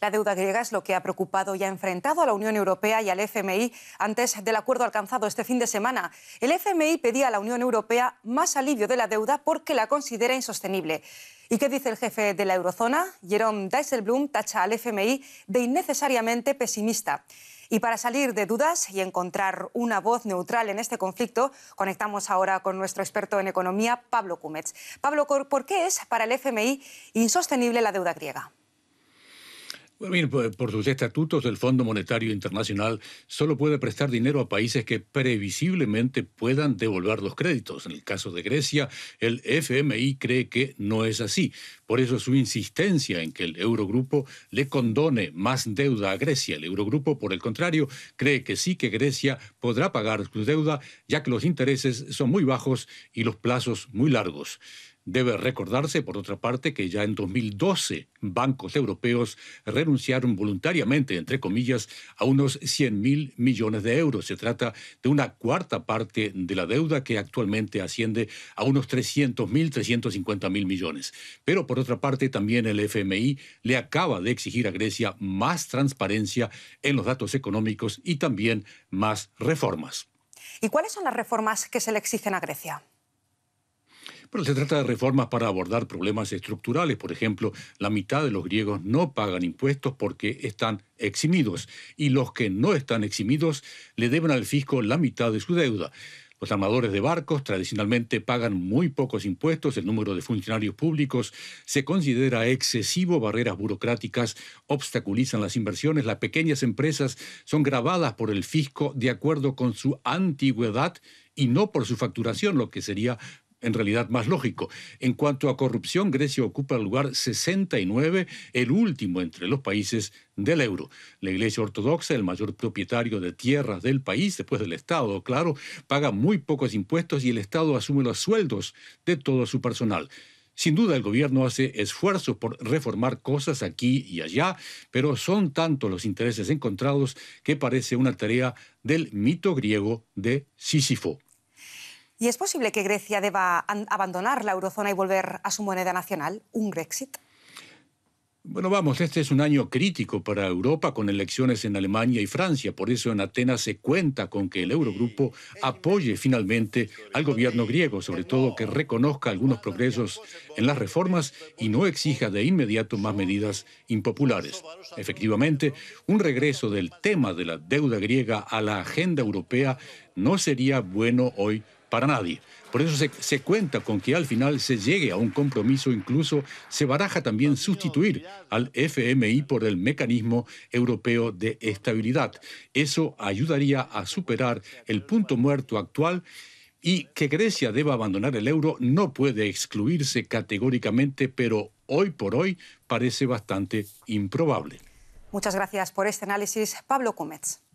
La deuda griega es lo que ha preocupado y ha enfrentado a la Unión Europea y al FMI antes del acuerdo alcanzado este fin de semana. El FMI pedía a la Unión Europea más alivio de la deuda porque la considera insostenible. ¿Y qué dice el jefe de la eurozona? Jerome Dijsselbloem tacha al FMI de innecesariamente pesimista. Y para salir de dudas y encontrar una voz neutral en este conflicto, conectamos ahora con nuestro experto en economía, Pablo Cúmez. Pablo, ¿por qué es para el FMI insostenible la deuda griega? Pues, por sus estatutos, el Fondo Monetario Internacional solo puede prestar dinero a países que previsiblemente puedan devolver los créditos. En el caso de Grecia, el FMI cree que no es así. Por eso su insistencia en que el Eurogrupo le condone más deuda a Grecia. El Eurogrupo, por el contrario, cree que sí que Grecia podrá pagar su deuda, ya que los intereses son muy bajos y los plazos muy largos. Debe recordarse, por otra parte, que ya en 2012 bancos europeos renunciaron voluntariamente, entre comillas, a unos 100 mil millones de euros. Se trata de una cuarta parte de la deuda que actualmente asciende a unos 300 mil, 350 mil millones. Pero por otra parte, también el FMI le acaba de exigir a Grecia más transparencia en los datos económicos y también más reformas. ¿Y cuáles son las reformas que se le exigen a Grecia? Pero se trata de reformas para abordar problemas estructurales. Por ejemplo, la mitad de los griegos no pagan impuestos porque están eximidos y los que no están eximidos le deben al fisco la mitad de su deuda. Los armadores de barcos tradicionalmente pagan muy pocos impuestos, el número de funcionarios públicos se considera excesivo, barreras burocráticas obstaculizan las inversiones, las pequeñas empresas son grabadas por el fisco de acuerdo con su antigüedad y no por su facturación, lo que sería en realidad más lógico. En cuanto a corrupción, Grecia ocupa el lugar 69, el último entre los países del euro. La Iglesia Ortodoxa, el mayor propietario de tierras del país, después del Estado, claro, paga muy pocos impuestos y el Estado asume los sueldos de todo su personal. Sin duda el gobierno hace esfuerzos por reformar cosas aquí y allá, pero son tantos los intereses encontrados que parece una tarea del mito griego de Sísifo. ¿Y es posible que Grecia deba abandonar la eurozona y volver a su moneda nacional, un Grexit? Bueno, vamos, este es un año crítico para Europa con elecciones en Alemania y Francia. Por eso en Atenas se cuenta con que el Eurogrupo apoye finalmente al gobierno griego, sobre todo que reconozca algunos progresos en las reformas y no exija de inmediato más medidas impopulares. Efectivamente, un regreso del tema de la deuda griega a la agenda europea no sería bueno hoy para nadie. Por eso se, cuenta con que al final se llegue a un compromiso, incluso se baraja también sustituir al FMI por el mecanismo europeo de estabilidad. Eso ayudaría a superar el punto muerto actual y que Grecia deba abandonar el euro no puede excluirse categóricamente, pero hoy por hoy parece bastante improbable. Muchas gracias por este análisis, Pablo Cúmez.